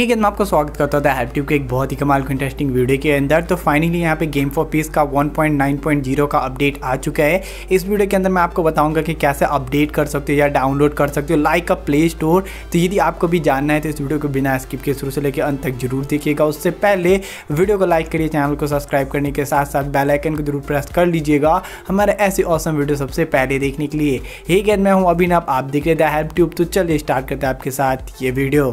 ठीक है मैं आपको स्वागत करता था हेल्प के एक बहुत ही कमाल को इंटरेस्टिंग वीडियो के अंदर तो फाइनली यहाँ पे गेम फॉर पीस का 1.9.0 का अपडेट आ चुका है इस वीडियो के अंदर मैं आपको बताऊंगा कि कैसे अपडेट कर सकते हो या डाउनलोड कर सकते हो लाइक अ प्ले स्टोर तो यदि आपको भी जानना है तो इस वीडियो को बिना स्किप के शुरू से लेकर अंत तक जरूर देखिएगा उससे पहले वीडियो को लाइक करिए चैनल को सब्सक्राइब करने के साथ साथ बेलाइकन को जरूर प्रेस कर लीजिएगा हमारे ऐसे औसम वीडियो सबसे पहले देखने के लिए ही मैं हूँ ना आप देख रहे थे हेल्प तो चलिए स्टार्ट करते हैं आपके साथ ये वीडियो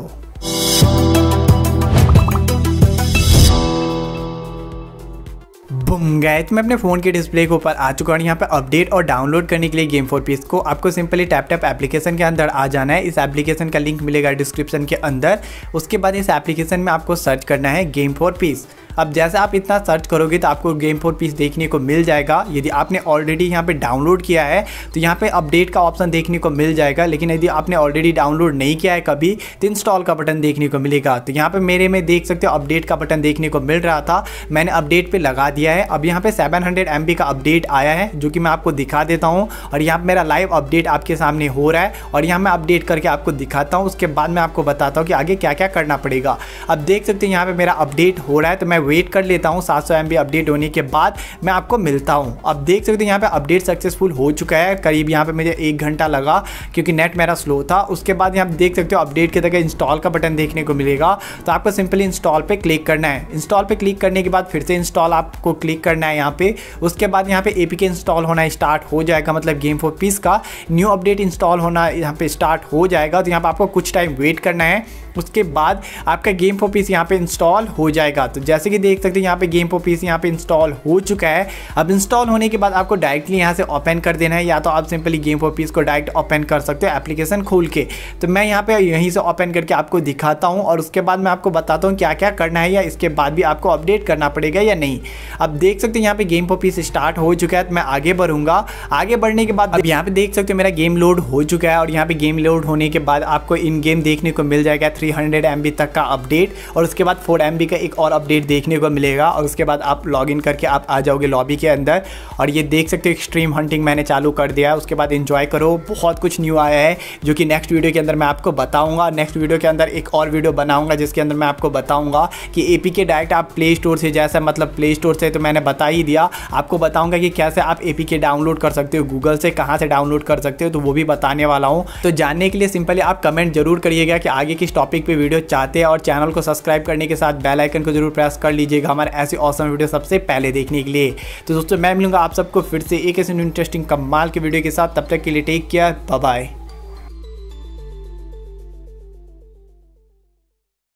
गैज मैं अपने फोन के डिस्प्ले के ऊपर आ चुका हूँ यहाँ पे अपडेट और डाउनलोड करने के लिए गेम फोर पीस को आपको सिंपली टैप टैप एप्लीकेशन के अंदर आ जाना है इस एप्लीकेशन का लिंक मिलेगा डिस्क्रिप्शन के अंदर उसके बाद इस एप्लीकेशन में आपको सर्च करना है गेम फोर पीस अब जैसे आप इतना सर्च करोगे तो आपको गेम फोर पीस देखने को मिल जाएगा यदि आपने ऑलरेडी यहाँ पर डाउनलोड किया है तो यहाँ पर अपडेट का ऑप्शन देखने को मिल जाएगा लेकिन यदि आपने ऑलरेडी डाउनलोड नहीं किया है कभी तो इंस्टॉल का बटन देखने को मिलेगा तो यहाँ पर मेरे में देख सकते हो अपडेट का बटन देखने को मिल रहा था मैंने अपडेट पर लगा दिया है अब यहाँ पर सेवन हंड्रेड का अपडेट आया है जो कि मैं आपको दिखा देता हूँ और यहाँ पर मेरा लाइव अपडेट आपके सामने हो रहा है और यहाँ मैं अपडेट करके आपको दिखाता हूँ उसके बाद मैं आपको बताता हूँ कि आगे क्या क्या करना पड़ेगा अब देख सकते हैं यहाँ पर मेरा अपडेट हो रहा है तो मैं वेट कर लेता हूँ सात सौ अपडेट होने के बाद मैं आपको मिलता हूँ अब देख सकते हो यहाँ पर अपडेट सक्सेसफुल हो चुका है करीब यहाँ पर मुझे एक घंटा लगा क्योंकि नेट मेरा स्लो था उसके बाद यहाँ देख सकते हो अपडेट के जगह इंस्टॉल का बटन देखने को मिलेगा तो आपको सिंपली इंस्टॉल पर क्लिक करना है इंस्टॉल पर क्लिक करने के बाद फिर से इंस्टॉल आपको क्लिक करना है यहाँ पे उसके बाद यहाँ पे के इंस्टॉल होना स्टार्ट हो जाएगा मतलब गेम फॉर पीस का न्यू अपडेट इंस्टॉल होना यहाँ पे स्टार्ट हो जाएगा तो यहाँ पे आपको कुछ टाइम वेट करना है उसके बाद आपका गेम फॉर पीस यहाँ पे इंस्टॉल हो जाएगा तो जैसे कि कि देख सकते हो यहाँ पे गेम पो पीस यहाँ पे इंस्टॉल हो चुका है अब इंस्टॉल होने के बाद आपको डायरेक्टली यहाँ से ओपन कर देना है या तो आप सिंपली गेम पो पीस को डायरेक्ट ओपन कर सकते हो एप्लीकेशन खोल के तो मैं यहाँ पे यहीं से ओपन करके आपको दिखाता हूँ और उसके बाद मैं आपको बताता हूँ क्या क्या करना है या इसके बाद भी आपको अपडेट करना पड़ेगा या नहीं अब देख सकते हो यहाँ पे गेम पो पीस स्टार्ट हो चुका है तो मैं आगे बढ़ूंगा आगे बढ़ने के बाद यहाँ पे देख सकते हो मेरा गेम लोड हो चुका है और यहाँ पे गेम लोड होने के बाद आपको इन गेम देखने को मिल जाएगा थ्री हंड्रेड तक का अपडेट और उसके बाद फोर एम का एक और अपडेट देखने को मिलेगा और उसके बाद आप लॉग इन करके आप आ जाओगे लॉबी के अंदर और ये देख सकते हो एक्सट्रीम हंटिंग मैंने चालू कर दिया है उसके बाद इन्जॉय करो बहुत कुछ न्यू आया है जो कि नेक्स्ट वीडियो के अंदर मैं आपको बताऊँगा नेक्स्ट वीडियो के अंदर एक और वीडियो बनाऊँगा जिसके अंदर मैं आपको बताऊँगा कि ए के डायरेक्ट आप प्ले स्टोर से जैसा मतलब प्ले स्टोर से तो मैंने बता ही दिया आपको बताऊँगा कि कैसे आप ए के डाउनलोड कर सकते हो गूगल से कहाँ से डाउनलोड कर सकते हो तो वो भी बताने वाला हूँ तो जानने के लिए सिंपली आप कमेंट जरूर करिएगा कि आगे किस टॉपिक पे वीडियो चाहते हैं और चैनल को सब्सक्राइब करने के साथ बेल आइकन को जरूर प्रेस कर कर लीजिएगा हमारे ऐसे औसम वीडियो सबसे पहले देखने के लिए तो दोस्तों मैं मिलूंगा आप सबको फिर से एक ऐसे इंटरेस्टिंग कमाल के वीडियो के साथ तब तक के लिए टेक केयर बाय